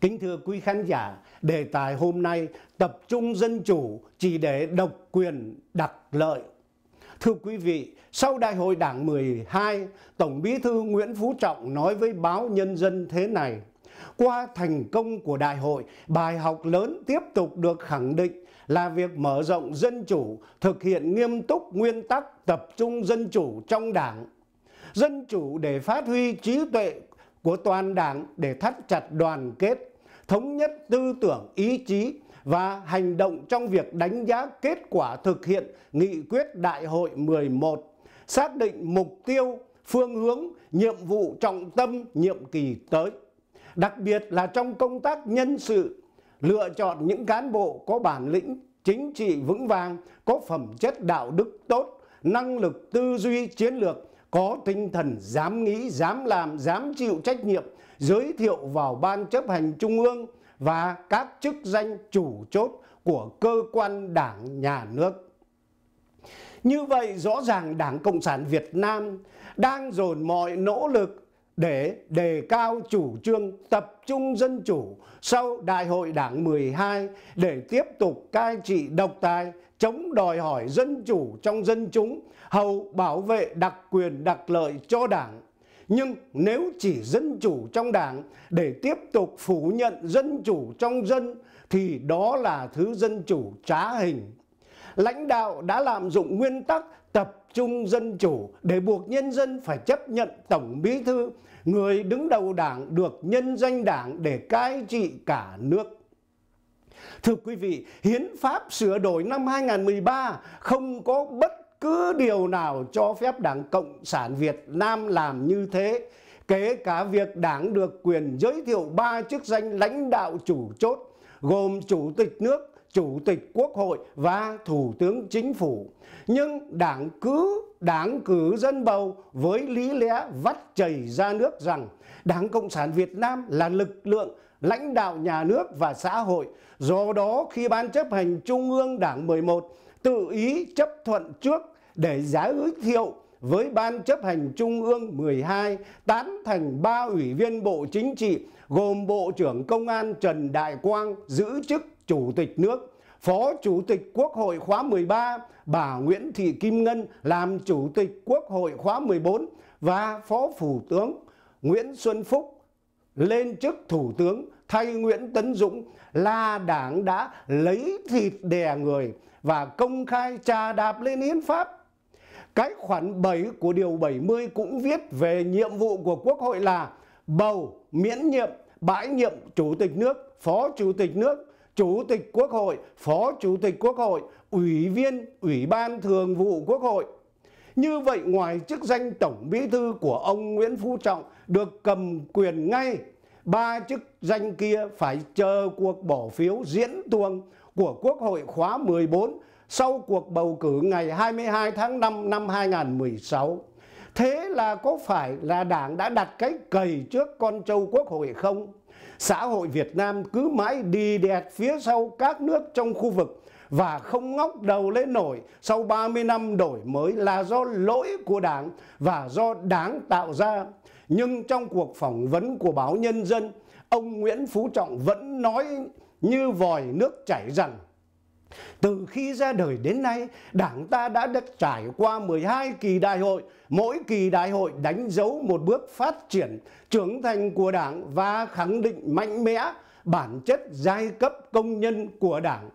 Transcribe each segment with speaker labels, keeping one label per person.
Speaker 1: Kính thưa quý khán giả, đề tài hôm nay tập trung dân chủ chỉ để độc quyền đặc lợi. Thưa quý vị, sau Đại hội Đảng 12, Tổng Bí thư Nguyễn Phú Trọng nói với báo Nhân dân thế này: Qua thành công của đại hội, bài học lớn tiếp tục được khẳng định là việc mở rộng dân chủ, thực hiện nghiêm túc nguyên tắc tập trung dân chủ trong Đảng. Dân chủ để phát huy trí tuệ của toàn đảng để thắt chặt đoàn kết thống nhất tư tưởng, ý chí và hành động trong việc đánh giá kết quả thực hiện nghị quyết đại hội 11, xác định mục tiêu, phương hướng, nhiệm vụ trọng tâm nhiệm kỳ tới. Đặc biệt là trong công tác nhân sự, lựa chọn những cán bộ có bản lĩnh chính trị vững vàng, có phẩm chất đạo đức tốt, năng lực tư duy chiến lược có tinh thần dám nghĩ, dám làm, dám chịu trách nhiệm, giới thiệu vào Ban chấp hành Trung ương và các chức danh chủ chốt của cơ quan đảng nhà nước. Như vậy rõ ràng Đảng Cộng sản Việt Nam đang dồn mọi nỗ lực để đề cao chủ trương tập trung dân chủ sau Đại hội Đảng 12 để tiếp tục cai trị độc tài, chống đòi hỏi dân chủ trong dân chúng, hầu bảo vệ đặc quyền đặc lợi cho Đảng. Nhưng nếu chỉ dân chủ trong Đảng để tiếp tục phủ nhận dân chủ trong dân thì đó là thứ dân chủ trá hình lãnh đạo đã lạm dụng nguyên tắc tập trung dân chủ để buộc nhân dân phải chấp nhận tổng bí thư, người đứng đầu đảng được nhân danh đảng để cai trị cả nước. Thưa quý vị, hiến pháp sửa đổi năm 2013 không có bất cứ điều nào cho phép Đảng Cộng sản Việt Nam làm như thế, kể cả việc Đảng được quyền giới thiệu ba chức danh lãnh đạo chủ chốt gồm chủ tịch nước, Chủ tịch Quốc hội và Thủ tướng Chính phủ. Nhưng đảng cứ đảng cử dân bầu với lý lẽ vắt chảy ra nước rằng Đảng Cộng sản Việt Nam là lực lượng lãnh đạo nhà nước và xã hội. Do đó khi Ban chấp hành Trung ương Đảng 11 tự ý chấp thuận trước để giá giới thiệu với Ban chấp hành Trung ương 12 tán thành ba ủy viên Bộ Chính trị gồm Bộ trưởng Công an Trần Đại Quang giữ chức Chủ tịch nước, Phó Chủ tịch Quốc hội khóa 13 bà Nguyễn Thị Kim Ngân làm Chủ tịch Quốc hội khóa 14 và Phó Phủ tướng Nguyễn Xuân Phúc lên chức Thủ tướng thay Nguyễn Tấn Dũng là đảng đã lấy thịt đè người và công khai trà đạp lên hiến pháp. Cái khoản 7 của điều 70 cũng viết về nhiệm vụ của Quốc hội là bầu, miễn nhiệm, bãi nhiệm chủ tịch nước, phó chủ tịch nước Chủ tịch Quốc hội, Phó Chủ tịch Quốc hội, Ủy viên Ủy ban Thường vụ Quốc hội. Như vậy ngoài chức danh Tổng Bí thư của ông Nguyễn Phú Trọng được cầm quyền ngay, ba chức danh kia phải chờ cuộc bỏ phiếu diễn tuồng của Quốc hội khóa 14 sau cuộc bầu cử ngày 22 tháng 5 năm 2016. Thế là có phải là Đảng đã đặt cái cầy trước con trâu quốc hội không? Xã hội Việt Nam cứ mãi đi đẹp phía sau các nước trong khu vực và không ngóc đầu lên nổi sau 30 năm đổi mới là do lỗi của Đảng và do Đảng tạo ra. Nhưng trong cuộc phỏng vấn của báo Nhân dân, ông Nguyễn Phú Trọng vẫn nói như vòi nước chảy rằng từ khi ra đời đến nay, Đảng ta đã được trải qua 12 kỳ đại hội, mỗi kỳ đại hội đánh dấu một bước phát triển, trưởng thành của Đảng và khẳng định mạnh mẽ bản chất giai cấp công nhân của Đảng.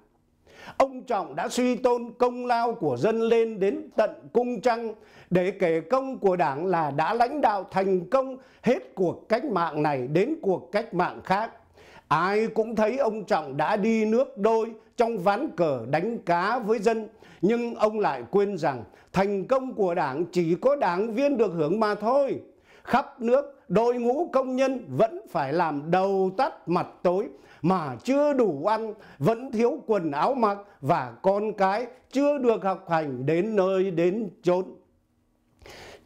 Speaker 1: Ông Trọng đã suy tôn công lao của dân lên đến tận cung trăng để kể công của Đảng là đã lãnh đạo thành công hết cuộc cách mạng này đến cuộc cách mạng khác. Ai cũng thấy ông Trọng đã đi nước đôi trong ván cờ đánh cá với dân Nhưng ông lại quên rằng thành công của đảng chỉ có đảng viên được hưởng mà thôi Khắp nước đội ngũ công nhân vẫn phải làm đầu tắt mặt tối Mà chưa đủ ăn, vẫn thiếu quần áo mặc và con cái chưa được học hành đến nơi đến chốn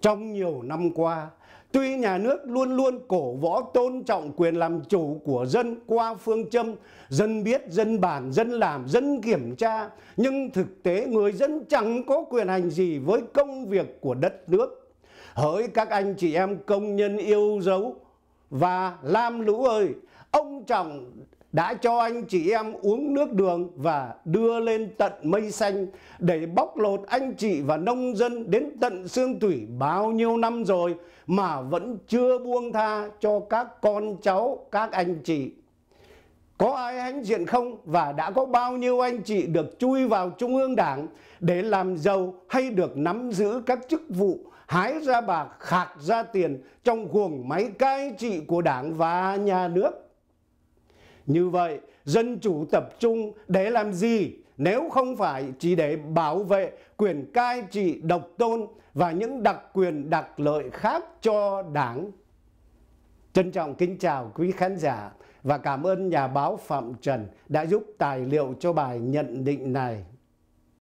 Speaker 1: Trong nhiều năm qua Tuy nhà nước luôn luôn cổ võ tôn trọng quyền làm chủ của dân qua phương châm dân biết, dân bàn, dân làm, dân kiểm tra, nhưng thực tế người dân chẳng có quyền hành gì với công việc của đất nước. Hỡi các anh chị em công nhân yêu dấu và lam lũ ơi, ông Trọng đã cho anh chị em uống nước đường và đưa lên tận mây xanh để bóc lột anh chị và nông dân đến tận xương tủy bao nhiêu năm rồi mà vẫn chưa buông tha cho các con cháu, các anh chị. Có ai hãnh diện không và đã có bao nhiêu anh chị được chui vào Trung ương Đảng để làm giàu hay được nắm giữ các chức vụ hái ra bạc, khạc ra tiền trong guồng máy cai trị của Đảng và nhà nước? Như vậy, dân chủ tập trung để làm gì nếu không phải chỉ để bảo vệ quyền cai trị độc tôn và những đặc quyền đặc lợi khác cho đảng? Trân trọng kính chào quý khán giả và cảm ơn nhà báo Phạm Trần đã giúp tài liệu cho bài nhận định này.